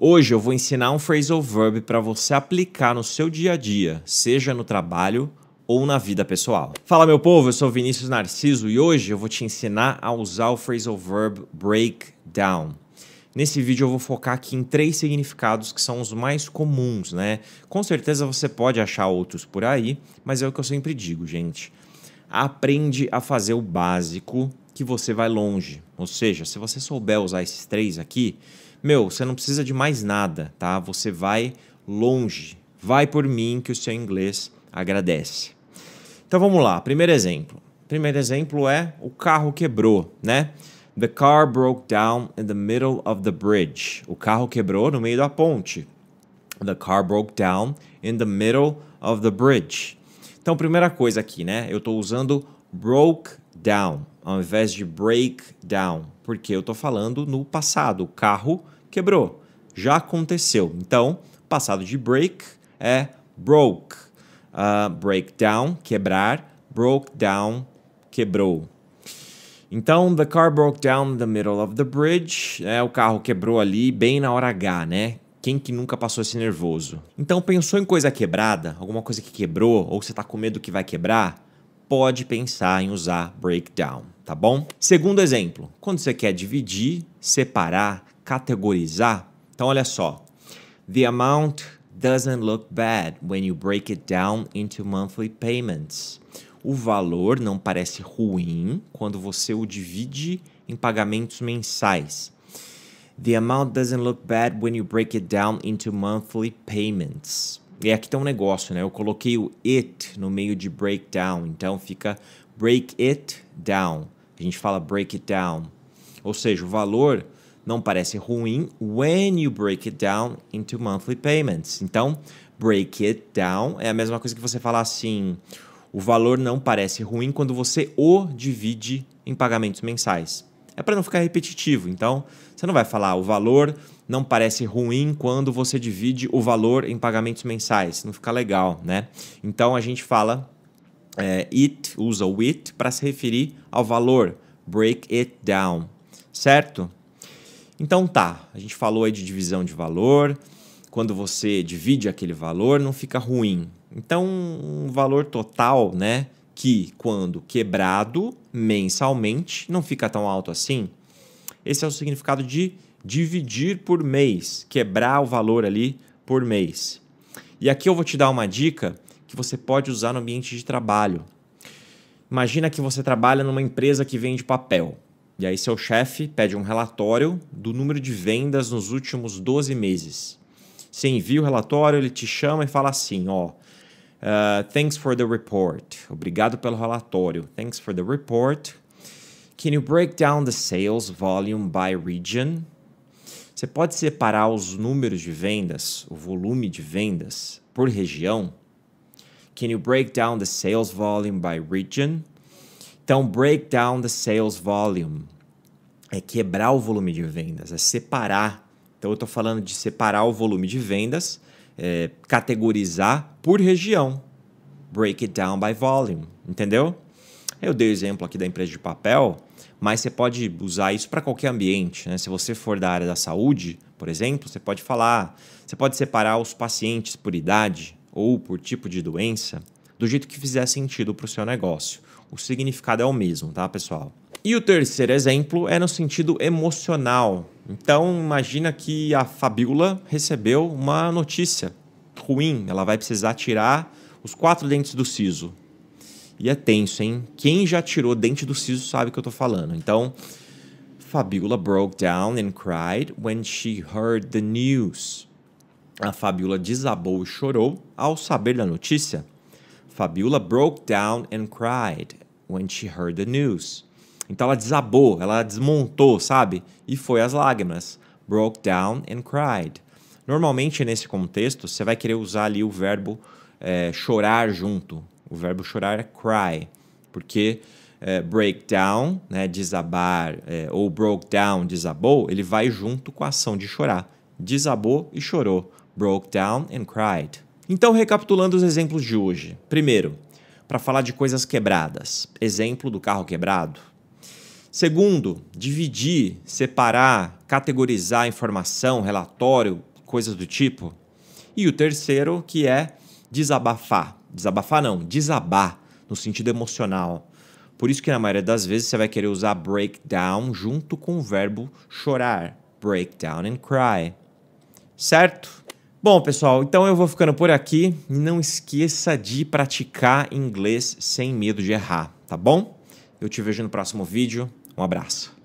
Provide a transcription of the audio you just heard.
Hoje eu vou ensinar um phrasal verb para você aplicar no seu dia a dia, seja no trabalho ou na vida pessoal. Fala meu povo, eu sou Vinícius Narciso e hoje eu vou te ensinar a usar o phrasal verb break down. Nesse vídeo eu vou focar aqui em três significados que são os mais comuns, né? Com certeza você pode achar outros por aí, mas é o que eu sempre digo, gente. Aprende a fazer o básico que você vai longe. Ou seja, se você souber usar esses três aqui, meu, você não precisa de mais nada, tá? Você vai longe. Vai por mim que o seu inglês agradece. Então vamos lá, primeiro exemplo. Primeiro exemplo é o carro quebrou, né? The car broke down in the middle of the bridge. O carro quebrou no meio da ponte. The car broke down in the middle of the bridge. Então, primeira coisa aqui, né? Eu estou usando broke down, ao invés de break down, porque eu estou falando no passado. O carro quebrou, já aconteceu. Então, passado de break é broke. Uh, break down, quebrar. Broke down, quebrou. Então, the car broke down in the middle of the bridge. É, o carro quebrou ali bem na hora H, né? Quem que nunca passou esse nervoso? Então, pensou em coisa quebrada? Alguma coisa que quebrou? Ou você está com medo que vai quebrar? pode pensar em usar breakdown, tá bom? Segundo exemplo, quando você quer dividir, separar, categorizar, então olha só. The amount doesn't look bad when you break it down into monthly payments. O valor não parece ruim quando você o divide em pagamentos mensais. The amount doesn't look bad when you break it down into monthly payments. E aqui tem um negócio, né? Eu coloquei o it no meio de breakdown, então fica break it down. A gente fala break it down. Ou seja, o valor não parece ruim when you break it down into monthly payments. Então, break it down é a mesma coisa que você falar assim: o valor não parece ruim quando você o divide em pagamentos mensais. É para não ficar repetitivo. Então, você não vai falar o valor não parece ruim quando você divide o valor em pagamentos mensais. Não fica legal, né? Então a gente fala é, it, usa o it para se referir ao valor. Break it down, certo? Então tá, a gente falou aí de divisão de valor. Quando você divide aquele valor, não fica ruim. Então, um valor total, né? Que quando quebrado mensalmente, não fica tão alto assim. Esse é o significado de dividir por mês, quebrar o valor ali por mês. E aqui eu vou te dar uma dica que você pode usar no ambiente de trabalho. Imagina que você trabalha numa empresa que vende papel. E aí seu chefe pede um relatório do número de vendas nos últimos 12 meses. Você envia o relatório, ele te chama e fala assim, ó, uh, thanks for the report, obrigado pelo relatório, thanks for the report. Can you break down the sales volume by region? Você pode separar os números de vendas, o volume de vendas, por região? Can you break down the sales volume by region? Então, break down the sales volume é quebrar o volume de vendas, é separar. Então, eu estou falando de separar o volume de vendas, é, categorizar por região. Break it down by volume, entendeu? Eu dei o exemplo aqui da empresa de papel, mas você pode usar isso para qualquer ambiente. Né? Se você for da área da saúde, por exemplo, você pode falar, você pode separar os pacientes por idade ou por tipo de doença, do jeito que fizer sentido para o seu negócio. O significado é o mesmo, tá, pessoal? E o terceiro exemplo é no sentido emocional. Então, imagina que a Fabiola recebeu uma notícia ruim, ela vai precisar tirar os quatro dentes do siso. E é tenso, hein? Quem já tirou dente do siso sabe o que eu tô falando. Então, Fabiola broke down and cried when she heard the news. A Fabiola desabou e chorou ao saber da notícia. Fabiola broke down and cried when she heard the news. Então ela desabou, ela desmontou, sabe? E foi às lágrimas. Broke down and cried. Normalmente nesse contexto você vai querer usar ali o verbo é, chorar junto, o verbo chorar é cry, porque é, break down, né, desabar, é, ou broke down, desabou, ele vai junto com a ação de chorar. Desabou e chorou. Broke down and cried. Então, recapitulando os exemplos de hoje. Primeiro, para falar de coisas quebradas. Exemplo do carro quebrado. Segundo, dividir, separar, categorizar informação, relatório, coisas do tipo. E o terceiro, que é desabafar. Desabafar não, desabar no sentido emocional. Por isso que na maioria das vezes você vai querer usar breakdown junto com o verbo chorar. Breakdown and cry. Certo? Bom, pessoal, então eu vou ficando por aqui. Não esqueça de praticar inglês sem medo de errar, tá bom? Eu te vejo no próximo vídeo. Um abraço.